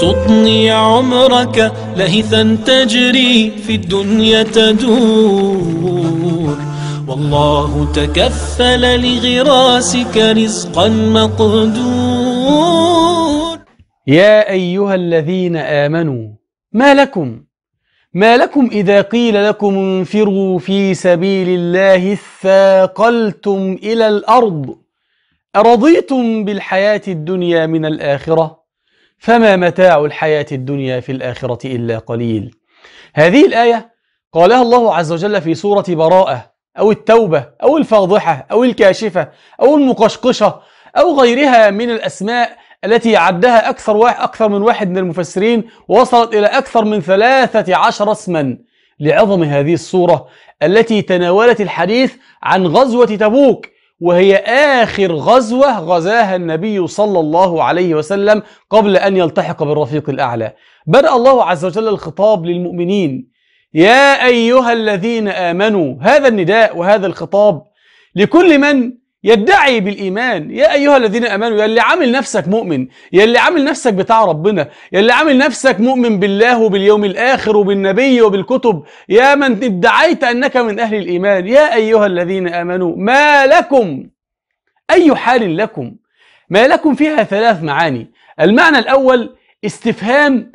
تطني عمرك لهثا تجري في الدنيا تدور والله تكفل لغراسك رزقا مقدور يا أيها الذين آمنوا ما لكم ما لكم إذا قيل لكم انفروا في سبيل الله اثاقلتم إلى الأرض أرضيتم بالحياة الدنيا من الآخرة فما متاع الحياة الدنيا في الآخرة إلا قليل هذه الآية قالها الله عز وجل في سورة براءة أو التوبة أو الفاضحة أو الكاشفة أو المقشقشة أو غيرها من الأسماء التي عدها أكثر, واحد أكثر من واحد من المفسرين وصلت إلى أكثر من ثلاثة عشر اسما لعظم هذه الصورة التي تناولت الحديث عن غزوة تبوك وهي آخر غزوة غزاها النبي صلى الله عليه وسلم قبل أن يلتحق بالرفيق الأعلى بدأ الله عز وجل الخطاب للمؤمنين يا أيها الذين آمنوا هذا النداء وهذا الخطاب لكل من يدعي بالإيمان يا أيها الذين أمنوا يا اللي عامل نفسك مؤمن يا اللي عامل نفسك بتاع ربنا يا اللي عامل نفسك مؤمن بالله وباليوم الآخر وبالنبي وبالكتب يا من ادعيت أنك من أهل الإيمان يا أيها الذين أمنوا ما لكم أي حال لكم ما لكم فيها ثلاث معاني المعنى الأول استفهام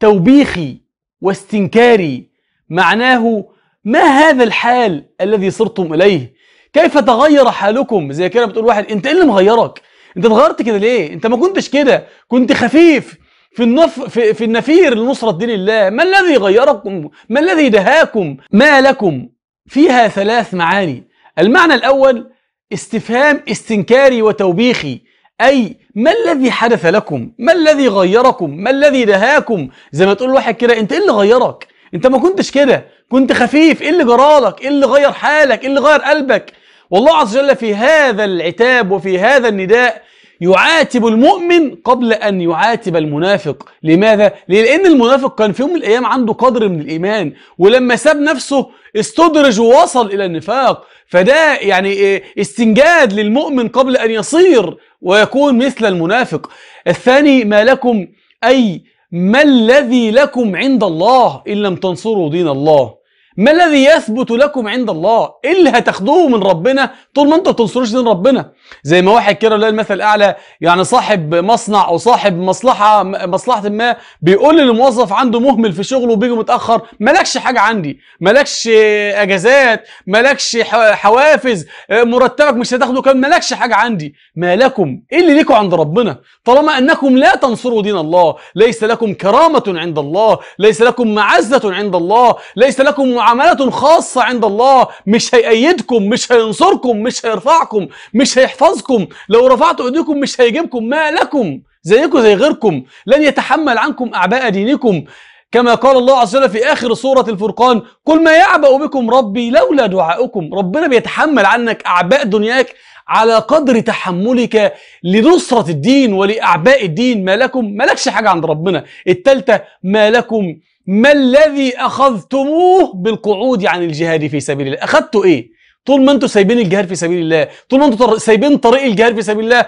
توبيخي واستنكاري معناه ما هذا الحال الذي صرتم إليه كيف تغير حالكم زي كده بتقول واحد انت ايه اللي مغيرك انت اتغيرت كده ليه انت ما كنتش كده كنت خفيف في النف في, في النفير لنصرة دين الله ما الذي غيركم ما الذي دهاكم ما لكم فيها ثلاث معاني المعنى الأول استفهام استنكاري وتوبيخي أي ما الذي حدث لكم ما الذي غيركم ما الذي دهاكم زي ما تقول واحد كده انت ايه اللي غيرك انت ما كنتش كده كنت خفيف ايه اللي جرالك ايه اللي غير حالك ايه اللي غير قلبك والله عز وجل في هذا العتاب وفي هذا النداء يعاتب المؤمن قبل أن يعاتب المنافق لماذا؟ لأن المنافق كان في يوم من الأيام عنده قدر من الإيمان ولما ساب نفسه استدرج ووصل إلى النفاق فده يعني استنجاد للمؤمن قبل أن يصير ويكون مثل المنافق الثاني ما لكم أي ما الذي لكم عند الله إن لم تنصروا دين الله ما الذي يثبت لكم عند الله؟ ايه اللي هتاخدوه من ربنا طول ما انتوا ما بتنصروش دين ربنا؟ زي ما واحد كده له المثل الاعلى يعني صاحب مصنع او صاحب مصلحه مصلحه ما بيقول للموظف عنده مهمل في شغله وبيجي متاخر مالكش حاجه عندي، مالكش اجازات، مالكش حوافز، مرتبك مش هتاخده كام، مالكش حاجه عندي، ما لكم؟ ايه اللي ليكم عند ربنا؟ طالما انكم لا تنصروا دين الله، ليس لكم كرامه عند الله، ليس لكم معزه عند الله، ليس لكم معاملة خاصة عند الله مش هيأيدكم مش هينصركم مش هيرفعكم مش هيحفظكم لو رفعتوا ايديكم مش هيجيبكم ما لكم زيكم زي غيركم لن يتحمل عنكم أعباء دينكم كما قال الله عز وجل في آخر سورة الفرقان قل ما يعبأ بكم ربي لولا دعاؤكم ربنا بيتحمل عنك أعباء دنياك على قدر تحملك لنصرة الدين ولأعباء الدين ما لكم ما لكش حاجة عند ربنا التالتة ما لكم ما الذي اخذتموه بالقعود عن الجهاد في سبيل الله اخذتوا ايه طول ما انتم سايبين الجهاد في سبيل الله طول ما انتم سايبين طريق الجهاد في سبيل الله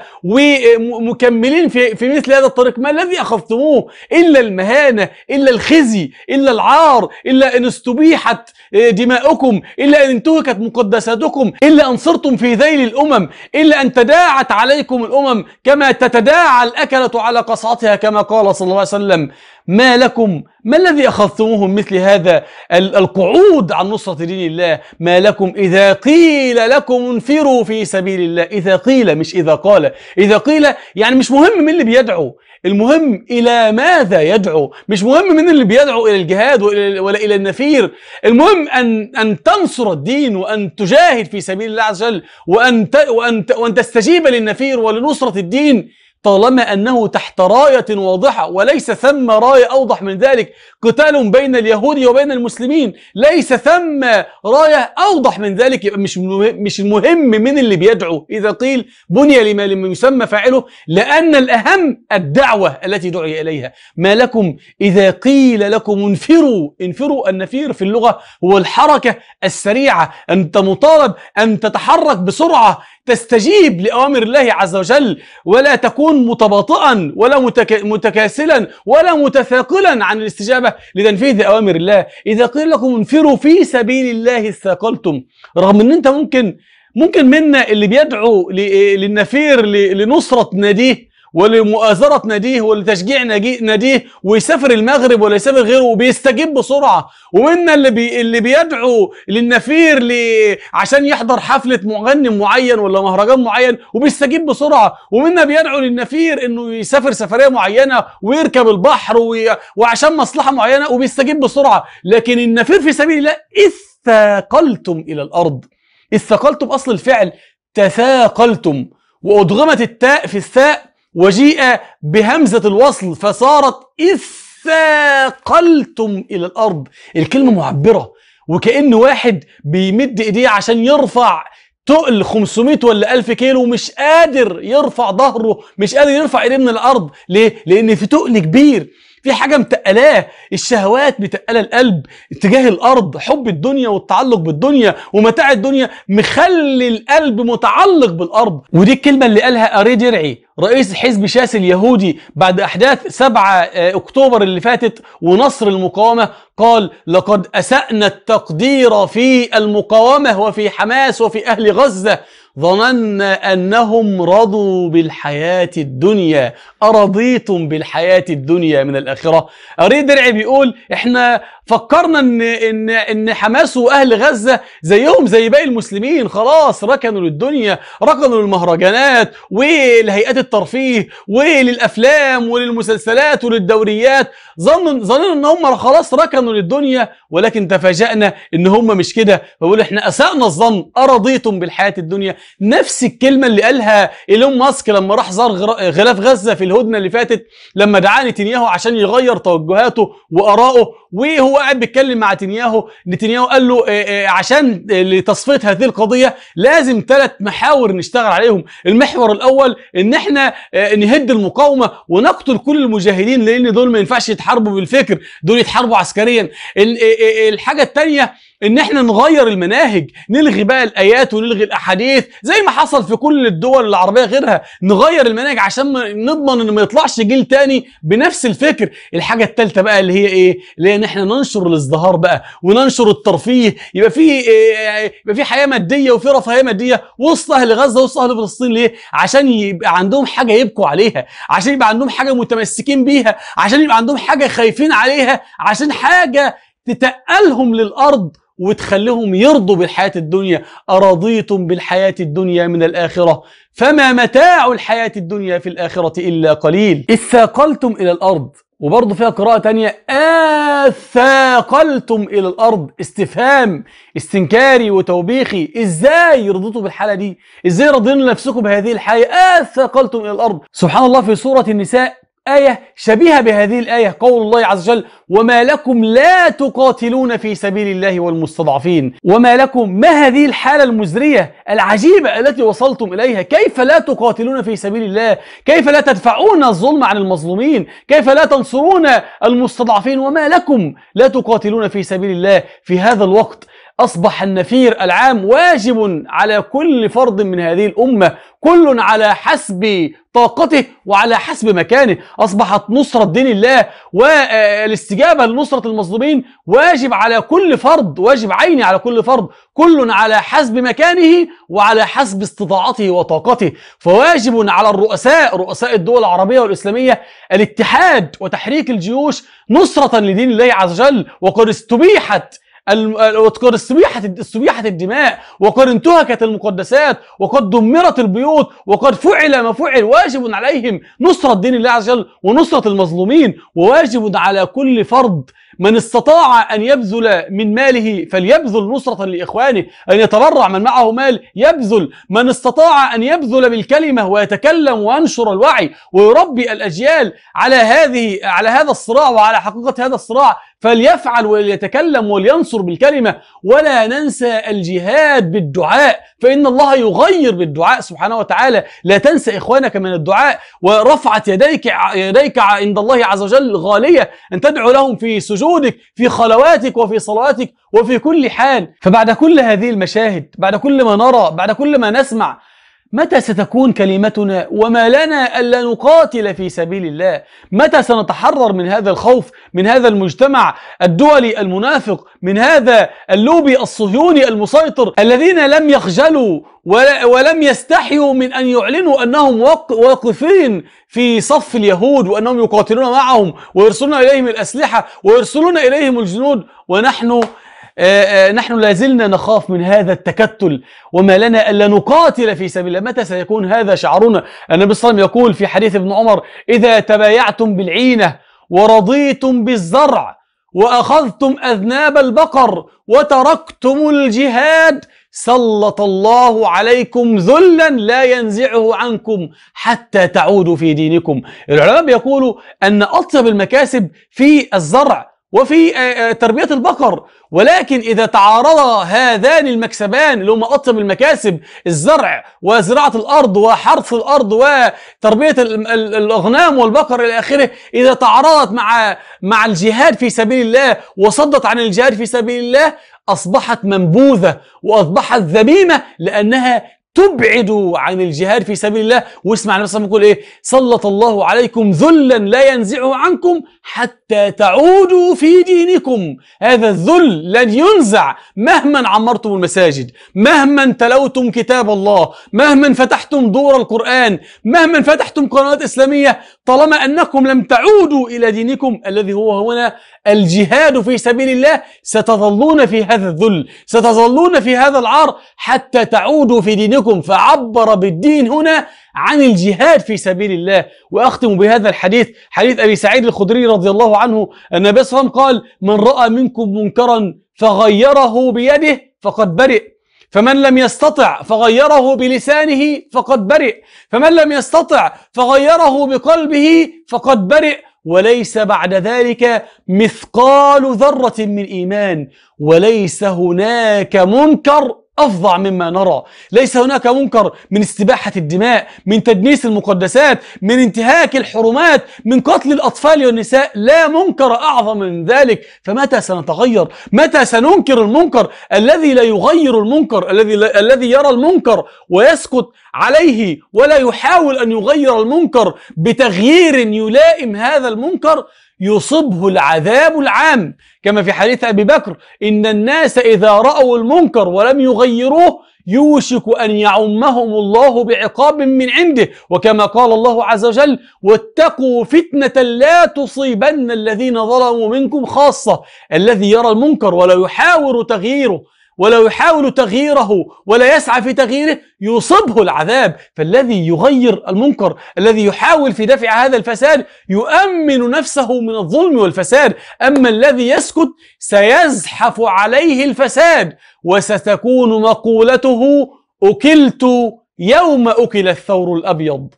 ومكملين في في مثل هذا الطريق ما الذي اخذتموه الا المهانه الا الخزي الا العار الا ان استبيحت آه، دماؤكم الا ان انتهكت مقدساتكم الا ان صرتم في ذيل الامم الا ان تداعت عليكم الامم كما تتداعى الاكله على قصعتها كما قال صلى الله عليه وسلم ما لكم ما الذي أخذتموه من مثل هذا القعود عن نصرة دين الله ما لكم إذا قيل لكم انفروا في سبيل الله إذا قيل مش إذا قال إذا قيل يعني مش مهم من اللي بيدعو المهم إلى ماذا يدعو مش مهم من اللي بيدعو إلى الجهاد ولا إلى النفير المهم أن أن تنصر الدين وأن تجاهد في سبيل الله عز وجل وأن وأن وأن تستجيب للنفير ولنصرة الدين طالما أنه تحت راية واضحة وليس ثم راية أوضح من ذلك قتال بين اليهود وبين المسلمين ليس ثم راية أوضح من ذلك يبقى مش مش المهم من اللي بيدعو إذا قيل بني لما لم يسمى فاعله لأن الأهم الدعوة التي دعي إليها ما لكم إذا قيل لكم انفروا انفروا النفير في اللغة هو الحركة السريعة أنت مطالب أن تتحرك بسرعة تستجيب لأوامر الله عز وجل ولا تكون متباطئا ولا متكاسلا ولا متثاقلا عن الاستجابة لتنفيذ أوامر الله إذا قيل لكم انفروا في سبيل الله استقلتم رغم أن أنت ممكن ممكن منا اللي بيدعو للنفير لنصرة ناديه ولمؤازرة ناديه ولتشجيع ناديه ويسافر المغرب ولا يسافر غيره وبيستجيب بسرعة ومنا اللي بي اللي بيدعو للنفير ل... عشان يحضر حفلة مغني معين ولا مهرجان معين وبيستجيب بسرعة ومنا بيدعو للنفير انه يسافر سفرية معينة ويركب البحر وي... وعشان مصلحة معينة وبيستجيب بسرعة لكن النفير في سبيل الله اثاقلتم إلى الأرض اثاقلتم أصل الفعل تثاقلتم وأدغمت التاء في الثاء وجيء بهمزة الوصل فصارت إثاقلتم إلى الأرض الكلمة معبرة وكأن واحد بيمد إيديه عشان يرفع تقل 500 ولا 1000 كيلو ومش قادر يرفع ظهره مش قادر يرفع ايديه من الارض ليه لان في تقل كبير في حاجه متقلاه الشهوات متقله القلب اتجاه الارض حب الدنيا والتعلق بالدنيا ومتاع الدنيا مخلي القلب متعلق بالارض ودي الكلمه اللي قالها اري درعي رئيس حزب شاس اليهودي بعد احداث 7 آه، اكتوبر اللي فاتت ونصر المقاومه قال لقد اسانا التقدير في المقاومه وفي حماس وفي اهل غزه ظننا أنهم رضوا بالحياة الدنيا أرضيتم بالحياة الدنيا من الآخرة أريد درعي بيقول إحنا فكرنا ان ان ان حماس واهل غزه زيهم زي باقي المسلمين خلاص ركنوا للدنيا ركنوا للمهرجانات ولهيئات الترفيه وللافلام وللمسلسلات وللدوريات ظن ظننا ان هم خلاص ركنوا للدنيا ولكن تفاجئنا ان هم مش كده فبقول احنا اسانا الظن ارضيتم بالحياه الدنيا نفس الكلمه اللي قالها ايلون ماسك لما راح زار غلاف غزه في الهدنه اللي فاتت لما دعاني نتنياهو عشان يغير توجهاته وارائه وهو قاعد بيتكلم مع نتنياهو نتنياهو قال له آه، آه، عشان لتصفيه هذه القضيه لازم ثلاث محاور نشتغل عليهم المحور الاول ان احنا آه، نهد المقاومه ونقتل كل المجاهدين لان دول ما ينفعش يتحاربوا بالفكر دول يتحاربوا عسكريا الحاجه الثانيه ان احنا نغير المناهج نلغي بقى الايات ونلغي الاحاديث زي ما حصل في كل الدول العربيه غيرها نغير المناهج عشان نضمن ان ما يطلعش جيل تاني بنفس الفكر الحاجه الثالثه بقى اللي هي ايه اللي هي ان احنا ننشر الازدهار بقى وننشر الترفيه يبقى في إيه يبقى في حياه ماديه وفي رفاهيه ماديه وسط اهل غزه وسط اهل فلسطين ليه عشان يبقى عندهم حاجه يبكوا عليها عشان يبقى عندهم حاجه متمسكين بيها عشان يبقى عندهم حاجه خايفين عليها عشان حاجه تتقلهم للارض وتخليهم يرضوا بالحياة الدنيا أرضيتم بالحياة الدنيا من الآخرة فما متاع الحياة الدنيا في الآخرة إلا قليل إثاقلتم إلى الأرض وبرضه فيها قراءة تانية آثاقلتم آه، إلى الأرض استفهام استنكاري وتوبيخي إزاي رضيتوا بالحالة دي إزاي رضينا نفسكم بهذه الحالة آثاقلتم آه، إلى الأرض سبحان الله في سورة النساء آية شبيهة بهذه الآية قول الله عز وجل وما لكم لا تقاتلون في سبيل الله والمستضعفين وما لكم ما هذه الحالة المزرية العجيبة التي وصلتم إليها كيف لا تقاتلون في سبيل الله كيف لا تدفعون الظلم عن المظلومين كيف لا تنصرون المستضعفين وما لكم لا تقاتلون في سبيل الله في هذا الوقت أصبح النفير العام واجب على كل فرد من هذه الأمة كل على حسب طاقته وعلى حسب مكانه أصبحت نصرة دين الله والاستجابة آه، لنصرة المظلومين واجب على كل فرد واجب عيني على كل فرد كل على حسب مكانه وعلى حسب استطاعته وطاقته فواجب على الرؤساء رؤساء الدول العربية والإسلامية الاتحاد وتحريك الجيوش نصرة لدين الله عز وجل وقد استبيحت واذكر السبيحة السبيحة الدماء وقد انتهكت المقدسات وقد دمرت البيوت وقد فعل ما فعل واجب عليهم نصرة دين الله عز وجل ونصرة المظلومين وواجب على كل فرد من استطاع أن يبذل من ماله فليبذل نصرة لإخوانه أن يتبرع من معه مال يبذل من استطاع أن يبذل بالكلمة ويتكلم وينشر الوعي ويربي الأجيال على هذه على هذا الصراع وعلى حقيقة هذا الصراع فليفعل وليتكلم ولينصر بالكلمة ولا ننسى الجهاد بالدعاء فإن الله يغير بالدعاء سبحانه وتعالى لا تنسى إخوانك من الدعاء ورفعت يديك يديك عند الله عز وجل غالية أن تدعو لهم في سجودك في خلواتك وفي صلواتك وفي كل حال فبعد كل هذه المشاهد بعد كل ما نرى بعد كل ما نسمع متى ستكون كلمتنا وما لنا الا نقاتل في سبيل الله متى سنتحرر من هذا الخوف من هذا المجتمع الدولي المنافق من هذا اللوبي الصهيوني المسيطر الذين لم يخجلوا ولم يستحيوا من ان يعلنوا انهم واقفين في صف اليهود وانهم يقاتلون معهم ويرسلون اليهم الاسلحه ويرسلون اليهم الجنود ونحن آه، آه، نحن لا زلنا نخاف من هذا التكتل وما لنا ألا نقاتل في سبيل الله متى سيكون هذا شعرنا النبي صلى الله عليه وسلم يقول في حديث ابن عمر إذا تبايعتم بالعينة ورضيتم بالزرع وأخذتم أذناب البقر وتركتم الجهاد سلط الله عليكم ذلا لا ينزعه عنكم حتى تعودوا في دينكم العلماء بيقولوا أن أطيب المكاسب في الزرع وفي آه، آه، تربية البقر ولكن إذا تعارض هذان المكسبان اللي هما أطيب المكاسب الزرع وزراعة الأرض وحرث الأرض وتربية الأغنام والبقر إلى آخره إذا تعارضت مع مع الجهاد في سبيل الله وصدت عن الجهاد في سبيل الله أصبحت منبوذة وأصبحت ذميمة لأنها تبعدوا عن الجهاد في سبيل الله واسمع النبي صلى الله عليه وسلم يقول ايه سلط الله عليكم ذلا لا ينزعه عنكم حتى تعودوا في دينكم هذا الذل لن ينزع مهما عمرتم المساجد مهما تلوتم كتاب الله مهما فتحتم دور القرآن مهما فتحتم قنوات إسلامية طالما أنكم لم تعودوا إلى دينكم الذي هو هنا الجهاد في سبيل الله ستظلون في هذا الذل ستظلون في هذا العار حتى تعودوا في دينكم أنفسكم فعبر بالدين هنا عن الجهاد في سبيل الله وأختم بهذا الحديث حديث أبي سعيد الخدري رضي الله عنه أن النبي صلى الله عليه وسلم قال من رأى منكم منكرا فغيره بيده فقد برئ فمن لم يستطع فغيره بلسانه فقد برئ فمن لم يستطع فغيره بقلبه فقد برئ وليس بعد ذلك مثقال ذره من ايمان وليس هناك منكر أفظع مما نرى ليس هناك منكر من استباحة الدماء من تدنيس المقدسات من انتهاك الحرمات من قتل الأطفال والنساء لا منكر أعظم من ذلك فمتى سنتغير متى سننكر المنكر الذي لا يغير المنكر الذي, الذي يرى المنكر ويسكت عليه ولا يحاول أن يغير المنكر بتغيير يلائم هذا المنكر يصبه العذاب العام كما في حديث أبي بكر إن الناس إذا رأوا المنكر ولم يغيروه يوشك أن يعمهم الله بعقاب من عنده وكما قال الله عز وجل واتقوا فتنة لا تصيبن الذين ظلموا منكم خاصة الذي يرى المنكر ولا يحاور تغييره ولو يحاول تغييره ولا يسعى في تغييره يصبه العذاب فالذي يغير المنكر الذي يحاول في دفع هذا الفساد يؤمن نفسه من الظلم والفساد أما الذي يسكت سيزحف عليه الفساد وستكون مقولته أكلت يوم أكل الثور الأبيض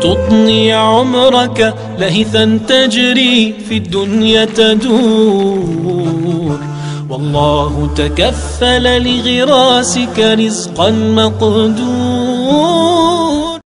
تطني عمرك لهثا تجري في الدنيا تدور والله تكفل لغراسك رزقا مقدورا